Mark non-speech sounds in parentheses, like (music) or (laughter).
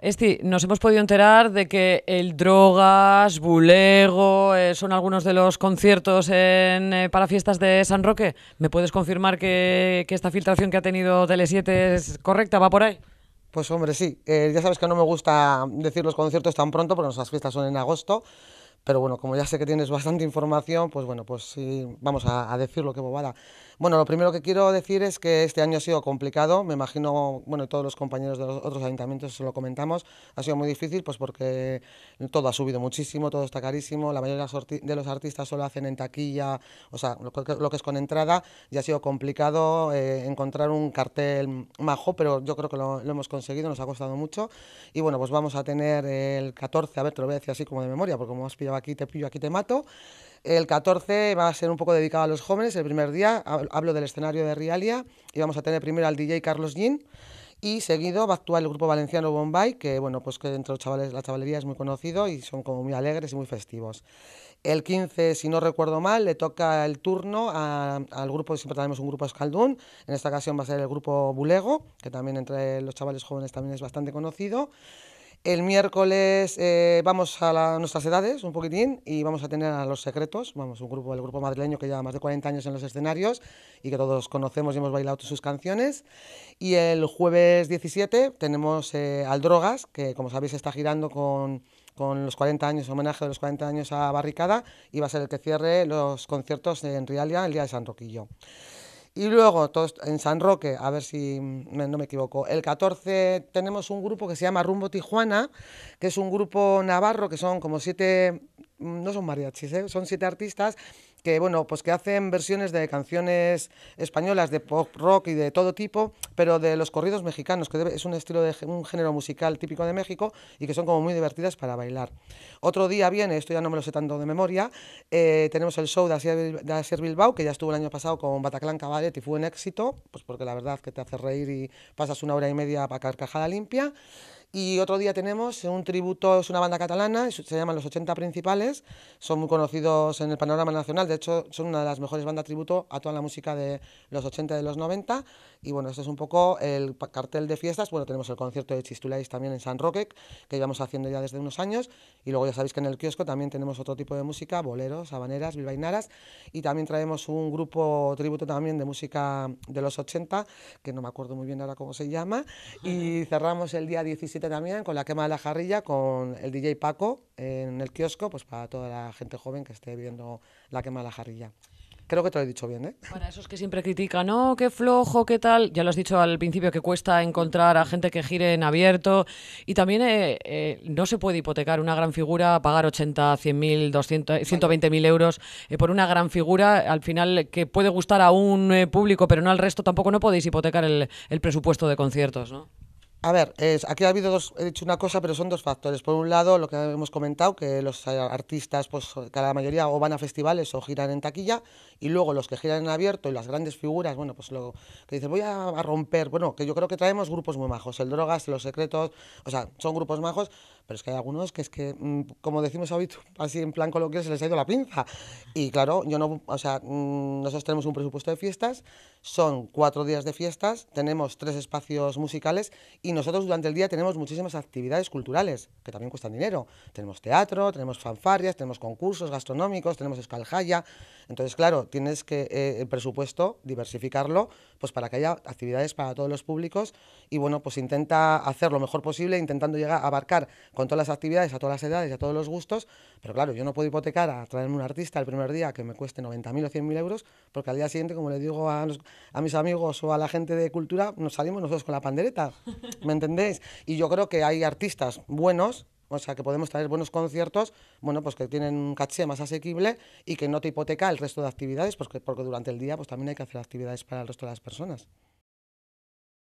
Esti, nos hemos podido enterar de que el Drogas, Bulego, eh, son algunos de los conciertos eh, para fiestas de San Roque. ¿Me puedes confirmar que, esta filtración que ha tenido Tele7 es correcta? ¿Va por ahí? Pues hombre, sí. Eh, ya sabes que no me gusta decir los conciertos tan pronto porque nuestras fiestas son en agosto. Pero bueno, como ya sé que tienes bastante información, pues bueno, pues sí, vamos a, a decir lo que bobada. Bueno, lo primero que quiero decir es que este año ha sido complicado, me imagino, bueno, todos los compañeros de los otros ayuntamientos se lo comentamos, ha sido muy difícil pues porque todo ha subido muchísimo, todo está carísimo, la mayoría de los artistas solo hacen en taquilla, o sea, lo que es con entrada, y ha sido complicado eh, encontrar un cartel majo, pero yo creo que lo, lo, hemos conseguido, nos ha costado mucho, y bueno, pues vamos a tener el 14, a ver, te lo voy a decir así como de memoria, porque como has pillado aquí, te pillo aquí, te mato, el 14 va a ser un poco dedicado a los jóvenes, el primer día, hablo del escenario de Rialia y vamos a tener primero al DJ Carlos Gin y seguido va a actuar el grupo valenciano Bombay, que bueno, pues que entre los chavales, la chavalería es muy conocido y son como muy alegres y muy festivos. El 15, si no recuerdo mal, le toca el turno al grupo, siempre tenemos un grupo Escaldún, en esta ocasión va a ser el grupo Bulego, que también entre los chavales jóvenes también es bastante conocido. El miércoles eh, vamos a nuestras edades un poquitín y vamos a tener a Los Secretos, vamos, un grupo, el grupo madrileño que lleva más de 40 años en los escenarios y que todos conocemos y hemos bailado sus canciones. Y el jueves 17 tenemos eh, al Drogas, que como sabéis está girando con, con los 40 años, homenaje de los 40 años a Barricada y va a ser el que cierre los conciertos en Rialia el día de San Roquillo. Y luego, todos, en San Roque, a ver si no me equivoco, el 14 tenemos un grupo que se llama Rumbo Tijuana, que es un grupo navarro, que son como siete no son mariachis, ¿eh? son siete artistas que bueno, pues que hacen versiones de canciones españolas, de pop rock y de todo tipo, pero de los corridos mexicanos, que es un estilo de un género musical típico de México y que son como muy divertidas para bailar. Otro día viene, esto ya no me lo sé tanto de memoria, eh, tenemos el show de Asier, Bilbao, que ya estuvo el año pasado con Bataclan Cabaret y fue un éxito, pues porque la verdad que te hace reír y pasas una hora y media para carcajada limpia. Y otro día tenemos un tributo, es una banda catalana, se llaman Los 80 Principales, son muy conocidos en el panorama nacional, de hecho son una de las mejores bandas tributo a toda la música de los 80 y de los 90. Y bueno, esto es un poco el cartel de fiestas. Bueno, tenemos el concierto de Chistulais también en San Roque, que llevamos haciendo ya desde unos años. Y luego ya sabéis que en el kiosco también tenemos otro tipo de música, boleros, habaneras, bilbainaras. Y también traemos un grupo tributo también de música de los 80, que no me acuerdo muy bien ahora cómo se llama. Y cerramos el día 17 también con la quema de la jarrilla con el DJ Paco en el kiosco, pues para toda la gente joven que esté viendo la quema de la jarrilla. Creo que te lo he dicho bien, ¿eh? Para esos que siempre critican, no, qué flojo, qué tal. Ya lo has dicho al principio que cuesta encontrar a gente que gire en abierto. Y también eh, eh, no se puede hipotecar una gran figura, pagar 80, 100 mil, 120 eh, mil euros por una gran figura, al final que puede gustar a un público, pero no al resto. Tampoco no podéis hipotecar el, el presupuesto de conciertos, ¿no? A ver, es, aquí ha habido dos, he dicho una cosa, pero son dos factores. Por un lado, lo que hemos comentado, que los eh, artistas, pues que la mayoría o van a festivales o giran en taquilla, y luego los que giran en abierto y las grandes figuras, bueno, pues lo que dicen, voy a, a romper, bueno, que yo creo que traemos grupos muy majos, el Drogas, Los Secretos, o sea, son grupos majos pero es que hay algunos que es que, mm, como decimos así en plan coloquial, se les ha ido la pinza. Y claro, yo no, o sea, mm, nosotros tenemos un presupuesto de fiestas, son cuatro días de fiestas, tenemos tres espacios musicales y nosotros durante el día tenemos muchísimas actividades culturales que también cuestan dinero. Tenemos teatro, tenemos fanfarias, tenemos concursos gastronómicos, tenemos escaljaya. Entonces, claro, tienes que eh, el presupuesto diversificarlo pues para que haya actividades para todos los públicos y bueno, pues intenta hacer lo mejor posible intentando llegar a abarcar con todas las actividades, a todas las edades, y a todos los gustos, pero claro, yo no puedo hipotecar a traerme un artista el primer día que me cueste 90.000 o 100.000 euros, porque al día siguiente, como le digo a, mis amigos o a la gente de cultura, nos salimos nosotros con la pandereta, (laughs) ¿me entendéis? Y yo creo que hay artistas buenos, o sea, que podemos traer buenos conciertos, bueno, pues que tienen un caché más asequible y que no te hipoteca el resto de actividades, porque, pues porque durante el día pues también hay que hacer actividades para el resto de las personas.